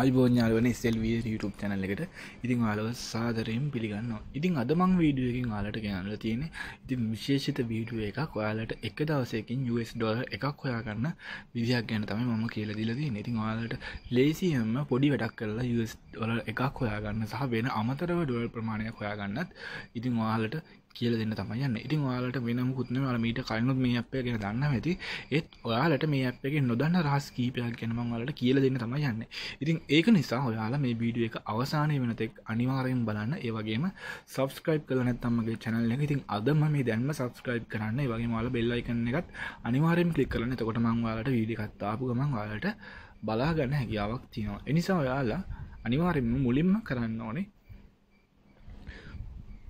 අයිබෝඥාලවන සෙල්විය YouTube channel එකට ඉතින් ආලව සාදරයෙන් පිළිගන්න ඉතින් අදමං වීඩියුවකින් ආලට ගැනල තියෙන ඉති විශේෂිත වීඩුව එකක් ඔයාලට එක දවසයකින් US ඩොල එකක් හොයාගන්න විදියක් ගැන තම මම කියල දිලදී ඉතින් යාලට ලේසියම පොඩි වැඩක් කරලා US ොල එකක් හොයාගන්න සහ වෙන අමතරව ඩොල් ප්‍රමාණයක් හොයාගන්නත් ඉතින් වාලට කියල දෙන්න තමයින්න ඉතින් යාලට වෙනම් කුත්න ල මීට කලනුත් මේ අපේ ගෙන දන්න ඇති ඒත් ඔයාලට මේ අපගේ නොදන්න රහස් කීපයක් ගැනම වලට කියල දෙන්න තමයි යන්න ඉතින් ඒක නිසා ඔයාලා මේ බීඩිය එක අවසානය වෙනතෙක් අනිවාරයෙන් බලන්න ඒවගේම සබස්ක්‍රයිබ් කලනත්තමගේ චැනල්ල ඉතින් අදම මේ දැන්ම සබස්ක්‍රයිබ් කරන්න වගේ මාල බෙල්ලයිකන්න එකත් අනිවාරයෙන් කලික් කරන්න තකොට මංවාලට වීඩිකත්තාපු ගමන් වාලට බලාගන්න හැකියාවක් තියෙනවා එනිසා ඔයාලා අනිවාරෙන්ම මුලින්ම කරන්න ඕනේ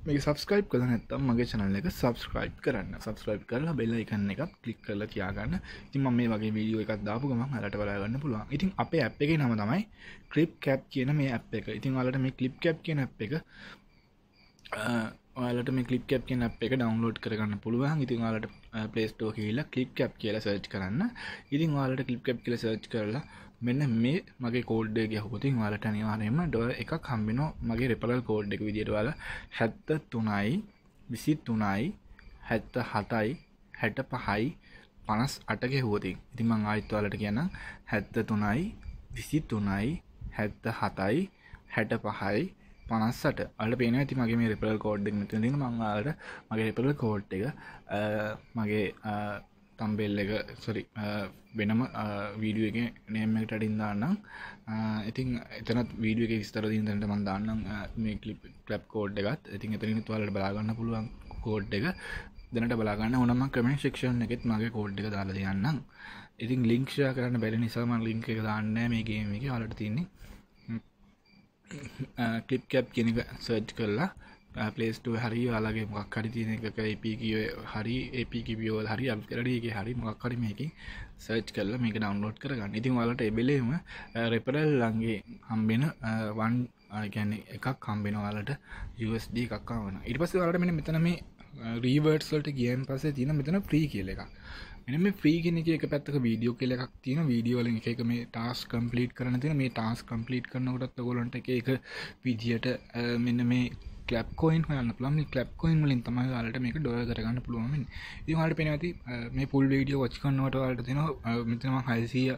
මේ සබස්ක්‍රයිබ් කර නැත්තම් මගේ චනල්ල එක සබස්ක්‍රයිබ් කරන්න සබස්ක්‍රයිබ් කරලා බෙල්ල එකන්න එකක් කලික් කරලා තියාගන්න ඉතින් මේ වගේ වීඩියෝ එකක් දාපු ගම හලට බලාගන්න පුළුවන් ඉතින් අපේ ඇ් එක නම තමයි ක්‍රිප් කැප් කියන මේ ඇ් එක ඉතින් වලට මේ කලිප් කැප් කියන ඇ් එක ඔයාලට මේ කලිප් කැප් කියන අප එක ඩවන්ලෝඩ් කරගන්න පුළුවන් ඉතින් යාලට පලේස්ටෝ කියලා කලිප් කැප් කියලා සර්ච් කරන්න ඉතින් යාලට කලිප් කැප් කියල සර්ච් කරලා මෙන්න මේ මගේ කෝඩ්ඩ ගැහපති වලට නිවාරෙන්ම ඩො එක කම්බිනෝ මගේ රෙපරල් කෝඩ් එක විදිරවල හැත්ත තුනයි විසි තුනයි හැත්ත හතයි හැට පහයි පනස් අටක හෝති ඉතිමං ආයිත්වාලට කියන්න හැත්ත තුනයි විසි තුනයි හැත්ත හතයි හැට පහයි පනස්සට අට පේන ඇති මගේ මේ රෙපල් කෝඩ්ඩක් නති ම මංවාලට මගේ රෙපල කෝඩ් එක මගේ තම්බෙල් එක සොරි වෙනම වීඩිය එක නෑමට අඩින්දාන්න ඉතින් එතනත් වීඩිය එක විස්තරදිීන්දට මන්දාන්නම් මේ කලිප් කලප් කෝඩ් එකත් ඉතින් එතරින් තුවලට බලාගන්න පුළුවන් කෝඩ් එක දෙනට බලාගන්න ඕනම කමෙන් ශක්ෂණ එකෙත් මගේ කෝඩ් එක දාලා දෙයන්නම් ඉතින් ලිංක්ෂා කරන්න බැරි නිසාම ලිංක එක දාන්න මේගේම එක අලට තින්නේ කලිප් කැප් කෙනක සර්ච් කරලා පලේස්ටෝ හරි යාලගේ මක්කරි තියෙන එක එපිකිය හරි එපිකිියෝල් හරි අප කරඩගේ හරි මක්කරමයකින් සර්ච් කරල මේක ඩවන්ලෝඩ් කරගන්න ඉතින් වලට එබෙලේම රෙපරල් ලන්ගේ හම්බෙන වන් ගැන එකක් කම්බෙන වාලට USD එකක්කා වන ඉට පස වලට මෙන මෙතන මේ රීවර්ඩ්ස්වලට ගියන් පසේ තියෙන මෙතන ප්‍රී කියල එක මෙම ්‍රීගෙන එක පැත්තක වීඩියෝ කියල එකක් තියෙන වීඩියෝල එක මේ ටස් කම්පලීට් කරන තින මේ ටස් කම්පලීට් කරනකොටත් ගොලන්ට එක විදියට මෙන්න මේ කලප් කොයින් හයන්න පුළම කලප් කොයින් ලින් තම ලට මේක ඩො දරගන්න පුළුවම ඒවාට පෙනවති මේ පුල් වීඩියෝ වච් කන්නවට වලට දෙන මෙතම හයිසිය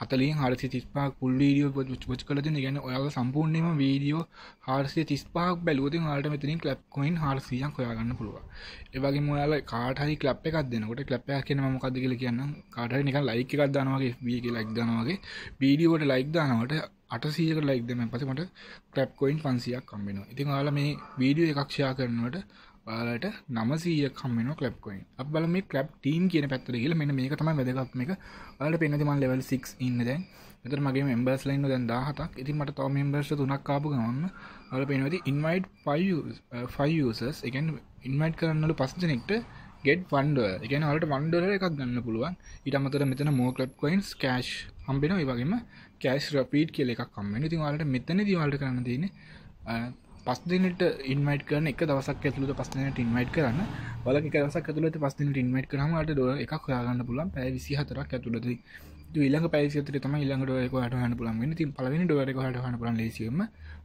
හතලින් හරසි තිස්පාක් පුල් වීඩියෝ ච් කලතින ගැන ඔයාල සම්පූර්ණයම වීඩියෝ හාර්සය තිස්පාක් බැලුවති හට මෙතින් කලප් කොයින් හාර්සියන් කොයාගන්න පුළුව ඒවගේ මොයාල කාටහි කලප් එකක් දෙනකොට කලප්යක් කියන මකක්ද කියල කියන්න කාටහ නික ලයික එකක් දානවාගේ වීගේ ලයික් දනවාගේ වීඩියෝට ලයික් දානවට අටසීක ලයික්දම පසමට ක්‍රප් කොයින් පන්සියක් කම්බෙනවා ඉතින් යාල මේ වීඩිය එකක්ෂයා කරනවට ඔයාලට නමසීය කම්මෙන කලප් කොයින් අප බල මේ කලප් ටීම් කියන පැත්තර කියල මෙන්න මේක තමයි වැදගත්ම එක ඔයාලට පෙනතිමන් ලෙවල් 6 ඉන්න දැන් එතර මගේ මෙම්බර්ස් ලයින්න දැන් දාහතක් ඉතින් මට තව මෙම්බර්ස් තුනක් කාපු ගමන්න ඔයාල පෙනවති ඉන්වයිට් 5users එකන් ඉන්වයිට් කරන්නලු පස්සනෙක්ට ගෙට් වන්ඩ එකන වලට වන්ඩර එකක් ගන්න පුළුවන් ඉටමතර මෙතන මෝකලප් කොයින්ස් කෑශ් හම්බෙන වගේම කෑස් රපීට් කියල එකක් කම්මෙන් ඉතින් වාලට මෙතන දවාලට කරන්න දන පස්දිනට ඉන්මයිට කරන එක දවසක් ඇතුළට පස්සනට ඉන්මයිට් කරන්න වල දසක් ඇතුළට පස්සනට ඉන්මයිට් කරමට ඩො එකක් හොයාගන්න පුලන් පැ විසි හතරක් ඇතුළති ඉල්ලඟ පැසිතර තම ඉල්ලඟට ක හටහන පුළන් ති පලවෙනි ඩොර එක හටහන පුලන් ලේසිීම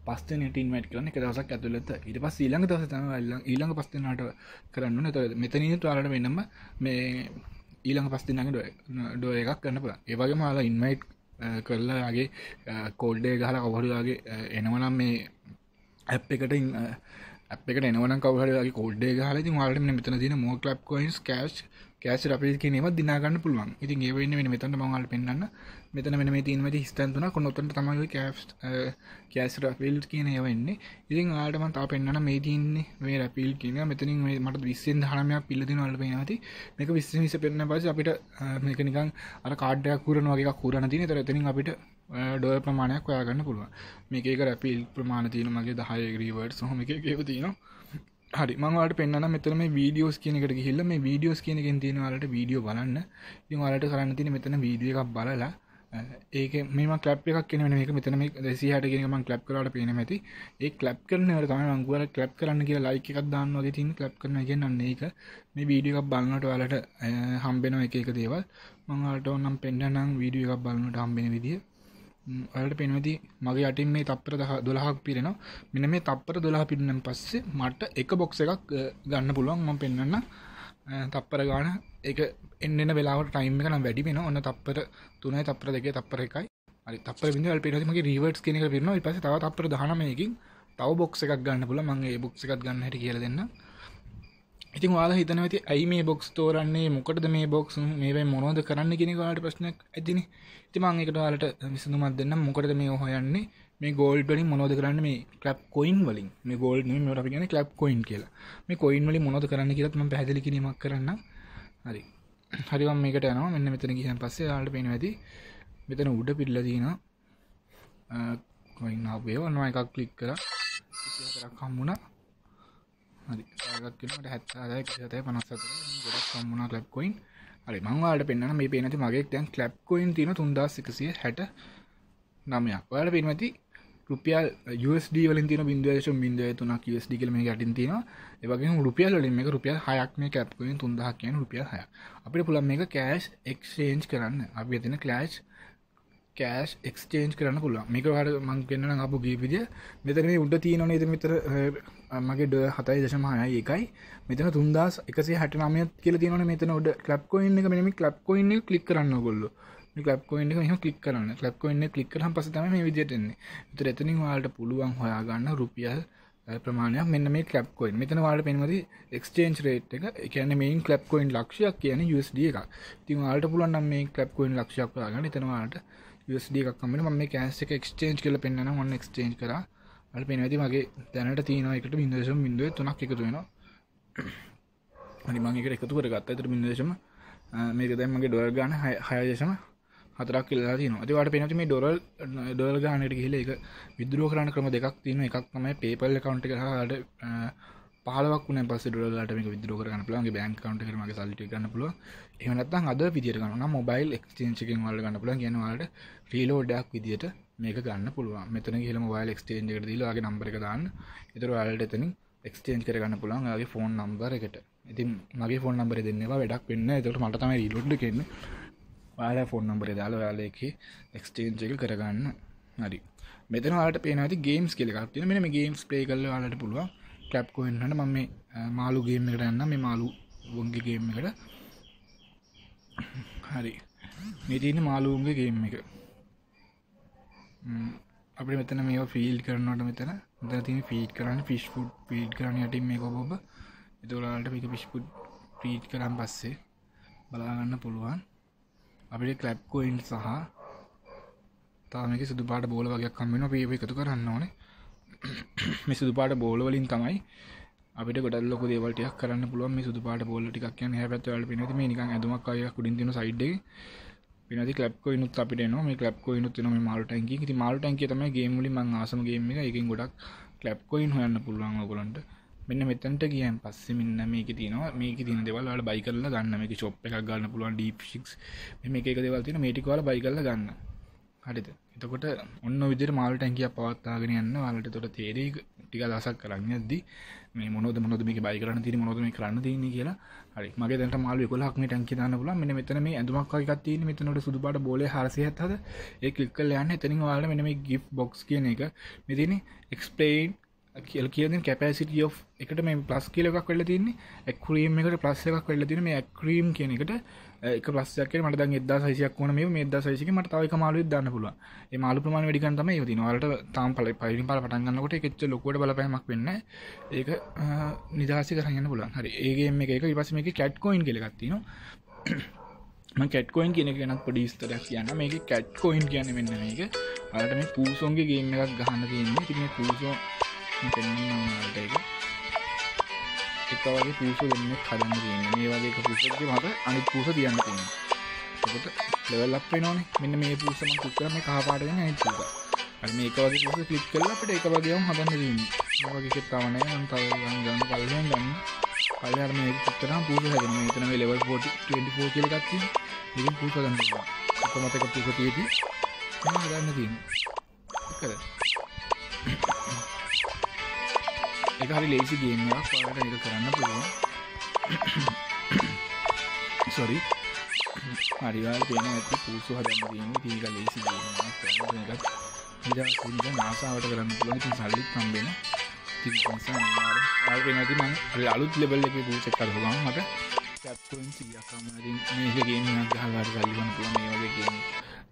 පස්සනට ඉන්මයිට් කරන එක දවසක් ඇතුළත ඉට පස් ඊළඟ දවස තම ඊළඟ පස්සනට කරන්න නැත මෙතන තුවාලට වෙනම මේ ඊළඟ පස්තිනගේ ඩොය එකක් කරන්න පුළ ඒවගේ මාලා ඉන්මයිට් කරලාගේ කෝල්ඩේ ගහල කවරුගේ එනවනම් මේ ඇප් එකට අපක නවන කවරගේ කෝඩ්ඩේ හල වාලම මෙතන දින මෝ ලබ් කොයින්ස් කෑ් කෑස් අපි නීම දිනාගන්න පුළුවන් ඉතින් ඒවන්න මෙතන මඟල් පෙන්න්න මෙතන මෙන මේ තිීන්මට ස්තන්තුන කොන්නොත්තට තමයි කෑස් කෑස්ර පිල් කියන යවන්නේ ඉතින් ආටමන් තා පෙන්න්න මේ තියන්නේ මේ රැපිල් කියන මෙතනින් මේ මට විස්සෙන් හනමයක් පිල්ලදින අල්ප නති මේක විස්ස විස පෙන්න්න පස අපිට මේකනිකං අර කාඩ්ඩයක් කරන වගේ කරන තින තරතනින් අපිට ඩොය ප්‍රමාණයක් ඔයාගන්න පුළුවන් මේක රැපිල් ප්‍රමාණ තියන මගේ දහයග්‍රීවර්ඩ් සහොම එක කියව තියනවා හරි මංවාට පෙන්න්න මෙතන මේ වීඩියෝස් කියනකට හිල්ල මේ වීඩියෝස් කියනකින් තියෙනවාලට වීඩියෝ බලන්න ඉතින් ඔයාලට කරන්න තියෙන මෙතන වීඩියෝ එකක් බලලා ඒක මේ කලප් එකක් කියන මේක මෙතන මේ 260ට කියන මම ක්ලැප් කරාට පේනවා ඇති. ඒ ක්ලැප් කරනවට තමයි මම ගුවර ක්ලැප් කරන්න කියලා ලයික් එකක් දාන්න වගේ තියෙන ක්ලැප් කරනවා කියන්නේ ඒක. මේ වීඩියෝ එකක් බලනකොට ඔයාලට හම්බෙනවා එක එක දේවල්. මම ඔයාලට ඕනම් පෙන්නනම් වීඩියෝ එකක් බලනකොට හම්බෙන විදිය. ඔයාලට පේනවාදී මගේ යටින් මේ තප්පර 12ක් පිරෙනවා. මෙන්න මේ තප්පර 12 පිරෙනන් පස්සේ මට එක බොක්ස් එකක් ගන්න පුළුවන් මම පෙන්නන්න තප්පර ගාන ඒක එන්න වෙලාවට ටයිම් එක නම් වැඩි වෙන ඔන්න තප්පර තුනයි තප්පර දෙකේ තප්පර එකයි හරි තප්පර විඳවල් පේනවාමගේ රිවර්ට්ස් කියන එක වෙනවා ඊපස්සේ තව තප්පර 19කින් තව බොක්ස් එකක් ගන්න පුළුවන් මම ඒ බොක්ස් එකක් ගන්න හැටි කියලා දෙන්න ඉතින් ඔයාලා හිතනවා ඇති ඇයි මේ බොක්ස් තෝරන්නේ මොකටද මේ බොක්ස් මේවයි මොනවද කරන්න කියන එක ඔයාලට ප්‍රශ්නයක් ඇතිනේ ඉතින් මම ඒකට ඔයාලට විසඳුමක් දෙන්නම් මොකටද මේ හොයන්නේ මේ ගෝල්ඩ වලින් මොනෝද කරන්න මේ කලප් කොයින් වලින් මේ ගෝල්ඩ නෙමෙයි මට අපි කියන්නේ කලප් කොයින් කියලා මේ කොයින් වලින් මොනෝද කරන්න කියලාත් මම පැහැදිලි කිරීමක් කරන්නම් හරි හරිවම් මේකට යනවා මෙන්න මෙතන ගහන් පස්සේ යාට පෙන ඇති මෙතන උඩ පිල්ල තියෙන කොයින් අපේ වන්නවා එකක් කලික් කර කම්මුණ හරි සාගක්කට හැත්තාදය කිසිතය පනස්සතර ගොඩක් කම්මුණ ලැබ් කොයින් හරි මංවාට පෙන්න්න මේ පේනති මගේ තැන් ලැබ් කොයින් තියෙන තුන්දා සිකසිය හැට නමයක් ඔයාට පෙන්මති රුපියල් USD වලින් තින බින්දේශ බින්දය තුනක් USD කල මේ ගැටින් තියෙන ඒවගේ රුපියල් වලින් මේ රුපියල් හයක් මේ කැප්කුවෙන් තුන්දහක් කියන රුපියල් හය අපිට පුළන් මේක කෑස් එක්ෂේන්ච් කරන්න අපි ඇතින කලෑස්් කෑස් එක්ස්ටේන්ච් කරන්න පුළා මේක හට මං කන්න අපපු ගීපිදිය මෙතන මේ උඩ තියන නේත මෙතර මගේ ඩ හතයි දශමහය එකයි මෙතන තුන්දස් එකසේ හට නමය කියල තියන මෙතන ඔඩ කලප්කොයින්න එක මෙම කලප්කොයින්න කලික් කරන්න ගොල්ලෝ ලප්කොන්න හම කලික් කරන්න ලප්කොන්න කලික්කරම් පසතම මේ විදිටන්නේ ත එතනින් වාලට පුළුවන් හොයාගන්න රුපියල් ප්‍රමාණයක් මෙන්න මේ කලප්කොයින් මෙතන වාට පෙන්මති එක්ස්ටේන්ච් රේට් එක එකන මේන් කලප්කොයින් ලක්ෂයක් කියන USD එක තින් වාලට පුළන් මේ කලප්කොයින් ලක්ෂයක් යාගන්න එතනවාට USD එකක්මට ම මේ කෑන්ස එක එක්ස්ටේන්ච් කල පෙන්න්න ඔන්න එක්ස්ටේන්ච් කර අල් පෙනවති මගේ දැනට තියෙනවා එකට බිදේශම් බිඳුව තුනක් එකතු වෙනවා අනිමං එක එකතු කර ගත්ත ඇතට බිදේශම මේක දැම්මගේ ඩොල් ගන්න හයදේශම හතරක් කියලා තින අතිවට පෙනති මේ ඩොරල් ඩොල් ගානයට ගහිල එක විදුරුව කරන්න ක්‍රම දෙකක් තින එකක් තමයි පේපල් කවන්ට කරහට පාලක් වන පස ඩොලට මේ විදුරුව කරන්න පුළන්ගේ බැංක කවන්ට කරම සල්ට ගන්න පුල එහනත්තන් අද විදිර ගන්න මොබයිල් එක්ටේන්චකින් වල ගන්න පුලන් ගෙනවාට ්‍රීලෝඩක් විදිට මේක ගන්න පුළුව මෙතන හෙම වයිල් එක්ස්ටේන්ජ දීලාගේ නම්බර දාන්න ඉතුර අල්ට එතනින් එක්ස්ටේන්් කරගන්න පුළන්ගේ ෆෝන් නම්බර එකට ඉතින් මගේ ෆෝන් නම්බර දෙන්නවා වැඩක් වෙන්න එතට මටතම රීලොඩ් කෙන්නේ ඔයාලා ෆොන් නම්බර දාලා ඔයාලා එකේ එක්ස්චේන්ජ් එක කරගන්න හරි මෙතන ඔයාලට පේනවා ඇති ගේම්ස් කියලා එකක් තියෙනවා මෙන්න මේ ගේම්ස් ප්ලේ කරලා ඔයාලට පුළුවන් ට්‍රැප් කොයින් වලට මම මේ මාළු ගේම් එකට යන්නම් මේ මාළු වොන්ගේ ගේම් එකට හරි මේ තියෙන මාළුන්ගේ ගේම් එක අපි මෙතන මේ ෆිල් කරනට මෙතන ද තින ෆීට් කරන්න ෆිස්්පුට් පීට් කරන යට මේ කොබ එතුලාට මේක පිස්්පුට් පීට් කරම් පස්සේ බලාගන්න පුළුවන් අපිට කලප් කොයින් සහ තාමක සුදු පාට බෝල වගේ කම්මින පේ එකතු කරන්න ඕනේ මේ සුදු පාට බෝලවලින් තමයි අපිට ගොඩල් ලොක දේවලටයක් කරන්න පුළුවන් මේ සුදු පාට බෝල ටිකක් යන හැපැත්තවල පෙනෙති මේ නිකන් ඇඳුමක් අය කුඩින් තියෙන සයිඩ් එකේ පෙනෙති ක්ලැප් කොයිනුත් අපිට එනවා මේ ක්ලැප් කොයිනුත් එනවා මේ මාළු ටැංකිය. ඉතින් මාළු ටැංකිය තමයි ගේම් වලින් මම ආසම ගේම් එක. ඒකෙන් ගොඩක් ක්ලැප් කොයින් හොයන්න පුළුවන් ඔයගොල්ලන්ට. මෙන්න මෙතැට කියන් පස්ස මෙන්න මේක තියනවා මේක තින දෙවල්ලට බයි කරල ගන්න මේක චොප් එකක් ගන්න පුළුවන් ඩිප්ෂික් මේ එක දෙවල් තින මේටිකවල බයි කරල ගන්න හරිත එතකොට ඔන්න විදිර මාල්ටැන්කිය පවත්තාගෙන යන්න වලට තොට තේරේ ටික දසක් කරන්න ඇද මේ මොනද මොද මේ බයි කරන්න තින මොද මේ කරන්න තියන්නේ කියලා හරි මගේ දැට මාල කොලක්ම ටැන්කි න්න පුල මෙ මෙතන මේ ඇඳමක්කාකත්තිය මෙතනට සුදුබට බෝල හරසයත් හද ඒ කල්කල් යන්න එතනින් වාල මෙනම ගි් බොක්ස් කියන එක මෙතින එක්ස්පලේන් කියල කියන කැපසිට ෝ එකට මේ ප්ලස් කියලක් වෙල තින්නේ ඇක්රීම් එකට ප්ලස් එකක් වෙල තින මේ ඇක්රීම් කියන එකට එක පලස්සක මට එදා සයිසියක් වන මේ එදා සයිසික මට තවයි මාලු දන්න පුල මාලු ප්‍රමාණ වැඩිකන්තම යති නවාලට තාම් පල පයිරින් පල පටන්ගන්නකොට එකච්ච ලොකොට බලපෑමක් වෙන්න ඒක නිදහසි කරන්න පුලන් හරි ඒගේ මේ එක ඉපස මේ කැට්කොයින් කෙලගත්තින කැට්කොයින් කියන කෙනක් පොඩිස්තරයක් කියන්න මේක කැට්කොයින් කියන්න වෙන්න මේක අලට මේ පූසෝන්ගේ ගේම එකක් ගහන්න තියන්නේ තින පූසෝ පෙන්න්නම් ට එක එක වගේ පිසු දෙන්න කදන්න තියන්න මේ වගේ පුසගේ මට අනි පූස තියන්න තින්න කොට ලෙවල්ලක් වෙනවානේ මෙන්න මේ පූසම කුක්කරම කහපාටගෙන ඇතුක මේ එකවගේ පුස කලිප් කරලට එක වගේම හදන්න දීම වගේ තවන තව ගන්න පල්ලෙන් ගන්න පල්ලරම තරම් පූස හැගෙන මෙතන ලෙවල් 44 කියල එකක්ති ඉතින් පූස ගන්නවා එක මතක පූස තියදී හදන්න තියන්න කර එක හරි ලේසි ගේම් එකක් ඔයාලට ඒක කරන්න පුළුවන් සෝරි හරිවල් තියෙන ඇති පූසු හදන්න තියෙන ඉතින් ඒක ලේසි ගේම් එකක් එකක් ඉතින් කුංජ නාසාවට කරන්න පුළුවන් ඉතින් සල්ලිත් හම්බෙන ඉතින් නිසා අනිවාර්යෙන් ආයෙ වෙනදි මම අලුත් ලෙවල් එකේ පූ චෙක් කරලා මට චැප්ටර්න් 100ක් අමාරින් මේක ගේම් එකක් ගහලා හරි සල්ලි ගන්න පුළුවන් මේ වගේ ගේම්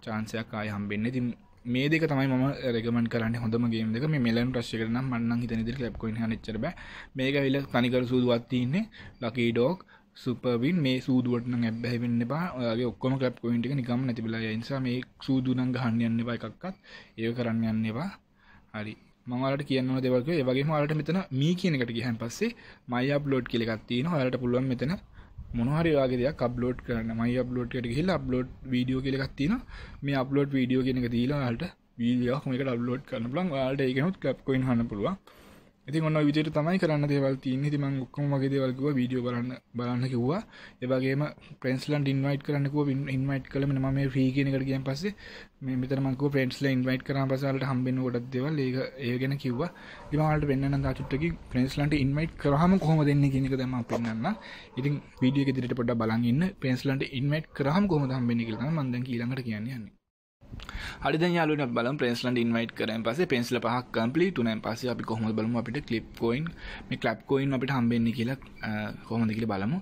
චාන්සයක් ආයෙ හම්බෙන්නේ ඉතින් මේ දෙක තමයි ම රගමන් කරන්න හොඳම ගේ දෙක මෙලන් ප්‍රශ්ය කරන මන්න හිත නිදිර ලැප්කො නච්චරබ මේක විල තනිකර සූදුවත්තින්නේ ලකී ඩෝක් සුපවින් මේ සූදුවටන ඇබැහිවෙන්න බාගේ ඔක්කොම කලප් කොයින්ට නිකම නැතිබලා නිසා මේ සූදුනන් ගහන්න යන්න බා එකක්කත් ඒ කරන්න යන්නවා හරි මට කියන්න දෙවක ඒවගේ මට මෙතන මේ කියනකට ගහන් පස්සේ මයි අප්ලෝඩ් කෙලෙකත්තින හලට පුළුවන් මෙතන මොනහරිවාගේ දෙයක් අප්ලෝඩ් කරන්න මයි අප්ලෝඩ්කට හිල් අප්ලෝඩ් වීඩියෝ කියලෙක් තින මේ අප්ලෝඩ් වීඩියෝ කියෙනක දීලාට වීඩියෝක් මේක අප්ලෝඩ් කරන ලන් වාල්ට එකනුත් කැප්කොයින් හන්න පුළුවන් ඉති ඔන්න විදිර තමයි කරන්න දේවල් තියන්න ති මං ඔක්කොම වගේ දේවල්ගුව වීඩියෝ බලන්න බලන්න කිව්වා ඒවගේම ප්‍රන්ස්ලන් ඉන්වයිට කරන්නකුව ඉන්වයිට් කළම ම මේ ්‍රීගෙනකට කියන් පස්සේ මේ මෙතරමක ප්‍රන්ස්ල ඉන්වයිට කර පසලට හම්බෙන් ොඩක් දෙවල් ඒ ඒ ගැන කිව්වා ඉමහට වෙන්න චුට්ටකි ප්‍රන්ස්ලන්ට ඉන්වයිට් කරහම කොහොම දෙන්න කියනක දම පෙන්න්න ඉතින් වීඩියක දිට පොඩ බලන්න පෙන්ස්ලන්ට ඉන්වයිට් කරහම කොහම හම්බෙන කියලා මන්ද කියලට කියන්නේ හරිද යාලුවන බලම් ප්‍රේස්ලන්ඩ ඉන්වයිට් කරන පසේ පෙන්ස්ල පහක් කම්පලි තුනන් පස අපි කොහොම බලමු අපිට කලිප් කොයින් මේ කලප් කොයින් අපිට හම්බෙන්න කියලා කොහොමද කියල බලමු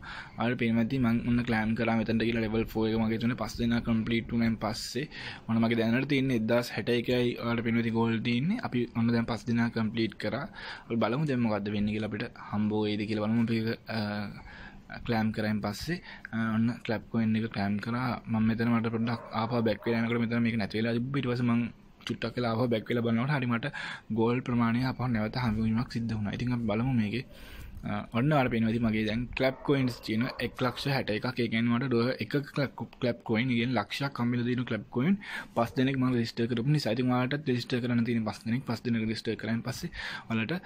අට පේමති මංන්න කලෑන් කර මෙතට කියලා ලෙවල් ෝය මගේ තුන පස් දෙන කම්පලිටුනන් පස්සේ මොන මගේ දැනට තින්න එදස් හැට එකයි ට පෙනති ගෝල්ටන්නේ අපි ඔන්න දැන් පස් දෙනා කම්පලිට් කර බලමු දෙමකක්ද වෙන්න කියලා අපිට හම්බෝයේද කියල බලමු පේ කලෑම් කරයින් පස්සේ ඔන්න කලප්කොන්න එක කෑම් කර ම මෙතනට පටක් අප බැක්වලනකට මෙතන මේ නැතිවෙලා පිටවසම චුට්ටක් කලාහ බැක්වල බලන්නට හරිමට ගෝල් ප්‍රමාණය අප නැවත හමුවීමක් සිද්ධ වුණ ඉතින් බලමු මේගේ ඔන්න අර පෙනවති මගේ දැන් කලප් කොයින්ස් තියන එක් ලක්ෂ හැට එකක් ඒගැන්වට ඩුව එක කලප් කොයින් ගෙන් ලක්ෂ කම්මිල දන කලප් කොයින් පස් දෙනෙක් ම රිස්ට කරම නිසාතිවාට රිස්ට කරන තින පස්සනෙක් පස් දෙන රිස්ට කරන පස්සේ වලට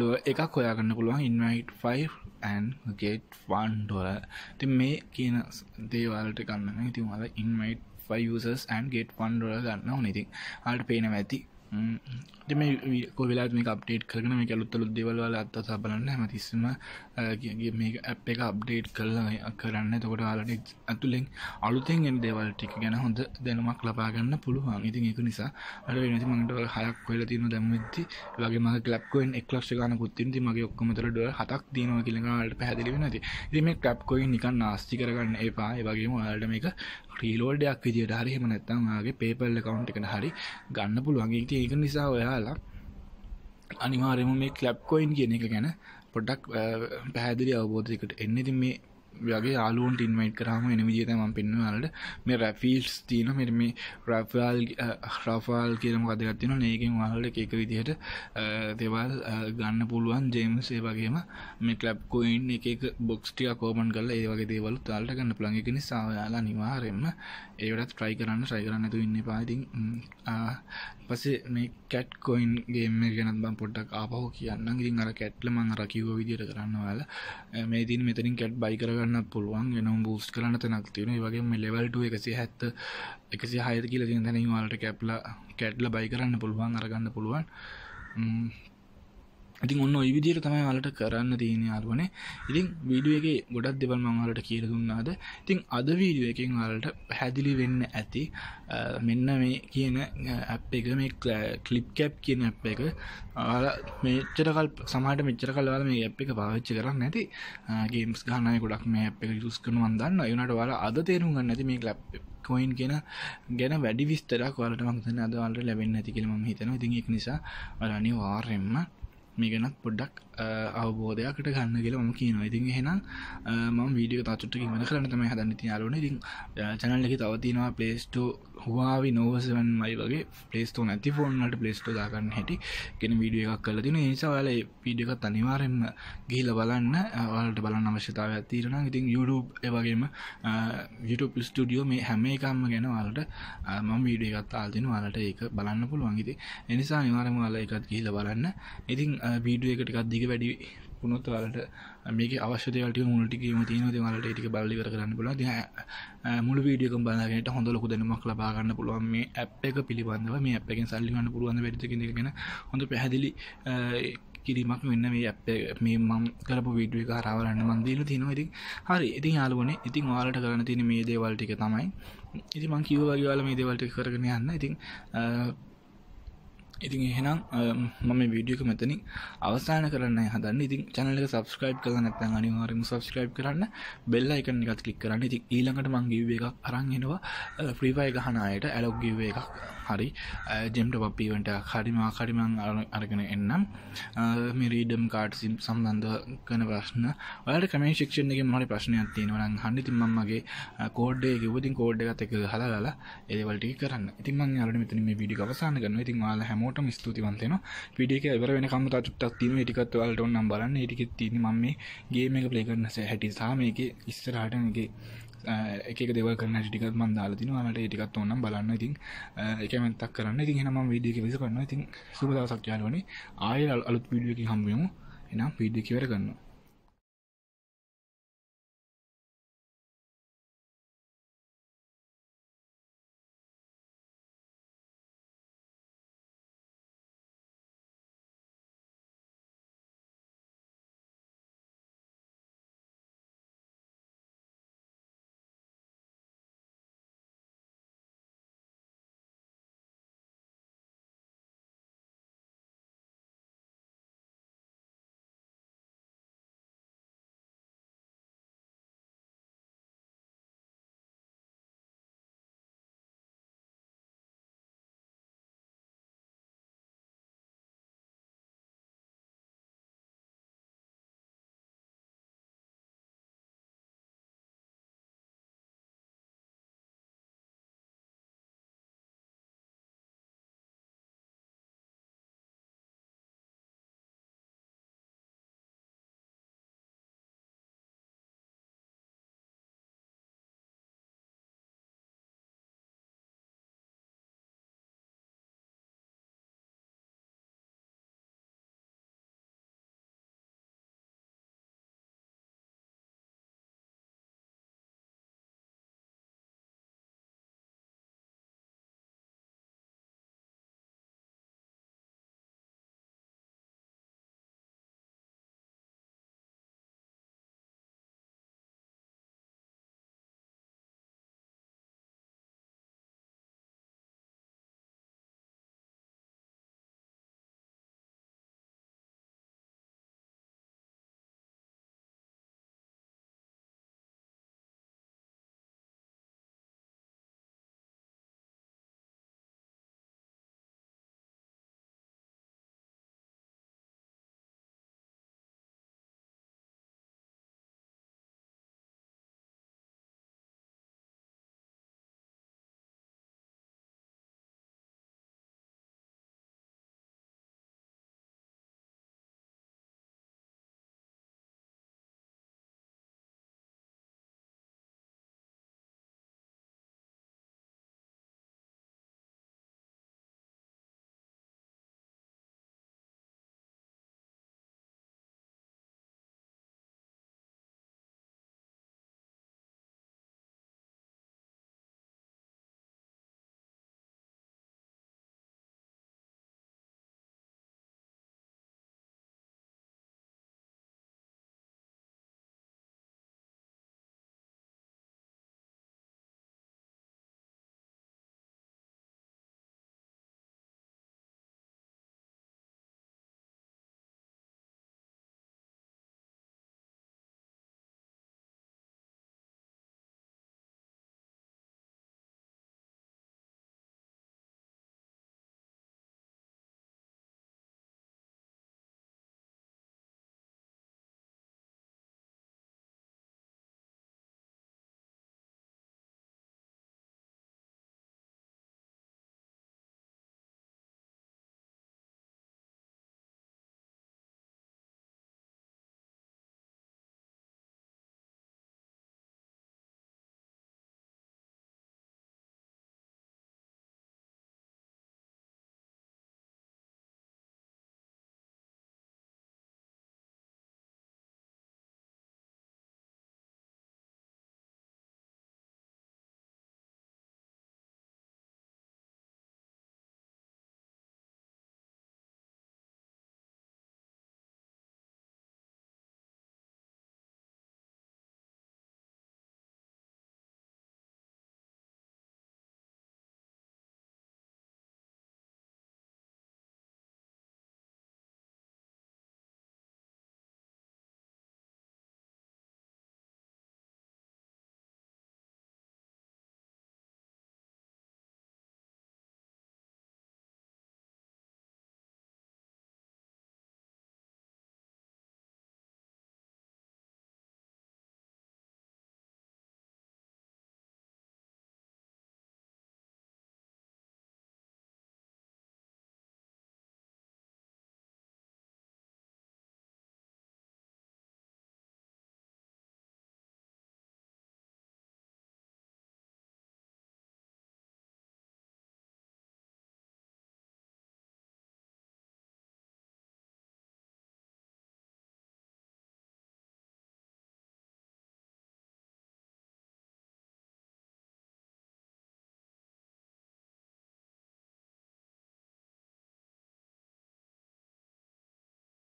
ලුව එකක් හොයාගන්න පුළුවන් ඉන්වයිට් 5ඇන්ගේට් වන් ඩොල ති මේ කියන දේවාලට ගන්න ඉති මල ඉන්වයිට් 5 න් ගේට් වන් ඩොල ගන්න නති අට පේන ඇති මේ කොවෙලා මේ අප්ඩේට් කරන මේ කලුත්තලු දෙවල්වල අත්තසා බලන්න මතිස්සම කියගේ මේ ඇප් එක අප්ඩේට් කරලා කරන්න තකොට ආලට ඇතුලෙන් අලුතෙන් එන් දෙවල් ටික ගැන හොඳ දැනුමක් ලබාගන්න පුළුවන් ඉතින් එක නිසා අර වෙනති මට හයක් වෙල තින දැමවිදදි වගේ ම ලක්කොෙන් එක්ලක්ෂ ගන කුත්තින්ති මගේ ඔක්කොමතර ඩො හතක් දීම කිලඟට පැදිලි නති ඉතිම කැප්කොයි නිකන් නාස්ති කරගන්න එපා ඒවගේම ඔයාලට මේක ්‍රීලෝඩයක් විදිට හරිහෙම නැත්තන්ගේ පේපල්ල කවන්් එකට හරි ගන්න පුළුවන්ගේ ඒක නිසා ඔයා දාලා අනිවාරයම මේ කලප් කොයින් කියන එක ගැන පොඩක් පැහැදිලි අවබෝධයකට එන්නති මේ වගේ යාලුවන්ට ඉන්වයිට් කරහම එන විදිහත ම පෙන්වලට මේ රැෆිල්ස් තියන මෙට මේ රැෆල් රාෆාල් කියරම කදගත්තින නේකෙන් වහල එක විදිහට දෙවල් ගන්න පුළුවන් ජේම්සේ වගේම මේ කලප් කොයින් එක බොක්ස්ටිය කෝමන් කල ඒ වගේ දේවලු තාල්ට ගන්න ප්ලඟකෙන සායාලා නිවාරෙන්ම ඒවටත් ට්‍රයි කරන්න ට්‍රයි කරන්න තු ඉන්න පාතින් පසේ මේ කැට් කොයින්ගේම ගැනත් බම් පොට්ටක් ආපහෝ කියන්න ගින් අර කැට්ල මං රකිව විදියට කරන්නවාල මේතින් මෙතරින් කැට් බයි කරගන්න පුළුවන් එනම් බූස් කරන්න තැනක් තියෙන වගේ ලෙවල්ට එකසි හැත්ත එකසි හයර කියල තින් තැනවාලට කැප්ල කැට්ල බයි කරන්න පුළුවන් අරගන්න පුළුවන් ඉතින් ඔන්න ඔයි විදිහට තමයි ඔයාලට කරන්න තියෙන්නේ යාළුවනේ. ඉතින් වීඩියෝ එකේ ගොඩක් දේවල් මම ඔයාලට කියලා දුන්නාද. ඉතින් අද වීඩියෝ එකෙන් ඔයාලට පැහැදිලි වෙන්න ඇති මෙන්න මේ කියන ඇප් එක මේ ClipCap කියන ඇප් එක ඔයාලා මෙච්චර කල් සමහරට මෙච්චර කල් ඔයාලා මේ ඇප් එක පාවිච්චි කරන්නේ නැති ගේම්ස් ගන්න අය ගොඩක් මේ ඇප් එක යූස් කරනවා මම දන්නවා. ඒ වුණාට ඔයාලා අද තේරුම් ගන්න නැති මේ කොයින් කියෙන ගැන වැඩි විස්තරක් වලට මක්තන අදවල්ට ලැබෙන් ඇතිකිලම හිතන ඉතින් එක් නිසා වලනි වාර්යෙන්ම මේ ගැනත් පොඩ්ඩක් අවබෝධයක්ට ගන්න කියලා ම කියනවා ඉතින් එහෙනම් ම වීඩිය තාචුට මන කරන තම හදන්න ති යාලන ඉතින් චනල්ලෙ තවතිනවා පලේස්ට හවාවි නෝවසවන් මයි වගේ පලේස්ටෝ නැති ෆෝන්නට පලේස්ටෝ දාගන්න හැටි ගෙන වීඩිය එකක් කල තින ඒසාවාල පීඩියක තනිවාරෙන්ම ගිහිල බලන්න වලට බලන්න අවශ්‍යතාව ඇතිරන ඉතින් YouTube වගේම YouTube ස්ටඩියෝ මේ හැම එකම්ම ගැන වලට ම වීඩිය එකත් ආල්තින වලට ඒක බලන්න පුළුවන්ගිති එනිසා නිවාරම වල එකත් ගිහිල බලන්න ඉතින් බීඩුව එක ටිකක් දිග වැඩි වුණොත් වලට මේක අවශ්‍ය දේවල්ට මුලටික තියෙන දේවල්ට ටික බලලි කර කරන්න පුළුවන් ඉතින් මුළු වීඩියෝ එකම බලනකොට හොඳ ලොකු දැනුමක් ලබා ගන්න පුළුවන් මේ ඇප් එක පිළිබඳව මේ ඇප් එකෙන් සල්ලි ගන්න පුළුවන් වැඩි දෙකකින් ගැන හොඳ පැහැදිලි කිරීමක් වෙන්න මේ අප මේ මම් කරපු විඩුව කාරාවරන්න මන්දීල තිනවා ඉතින් හරි ඉතින් යාලුවන ඉතින් වාලට කරන තින මේ දේවල්ටික තමයි ඉති මං කිව්වාගේවාල මේ දේවල්ට කරගෙන යන්න ඉතින් ඉතින් එහෙනම් මම වීඩියක මෙතනින් අවසාන කරන්න හදන්න ඉතින් චැනලක සබස්ක්‍රයිබ් කල නැත්තන් අනිවාරම සබස්ක්‍රයිබ් කරන්න බෙල්ල එක එකත් කලික් කරන්න ඉති ඊළඟට මංගේව එකක් අරන්ගෙනවා ෆ්‍රීවයි ගහනායට ඇලොක්ගව එකක් හරි ජෙම්ට පපීවට හරිමා කරිමං අරගෙන එන්නම් මේ රීඩම් කාඩ් සිම් සම්බන්ධ කන ප්‍රශ්න ඔලට කමේ ශික්ෂණ එක මට ප්‍රශ්නයක් තියෙනවරන් හන්නඉතින් මම්මගේ කෝඩ්ඩේ ගවතින් කෝඩ් එකත් එක හදාලා එදවලටි කරන්න ඉතින් මං අරන මෙතන මේ විඩි අවසාන කරන ඉතින් වාල හැම හැමෝට ස්තුතිවන්තන පිඩියක එවර වෙන කම චුට්ටක් තින ටිකත් වලට ඔන්නම් බලන්න ටිකෙත් තින ම ගේම එක පලේකරන්න සෑ හැටි සාමයක ඉස්සරහටනගේ එක දෙව කරන ටිකත් මන්දාල තින මට ටිකත් ඔන්නම් බලන්න ඉතින් එකමතක් කරන්න ඉතින් හම විඩියක විස කරන්න ඉතින් සුපදා සක්්‍යයාලනේ ආය අලුත් පිඩියක හම්බියමු එනම් පිඩියකිවර කරන්නවා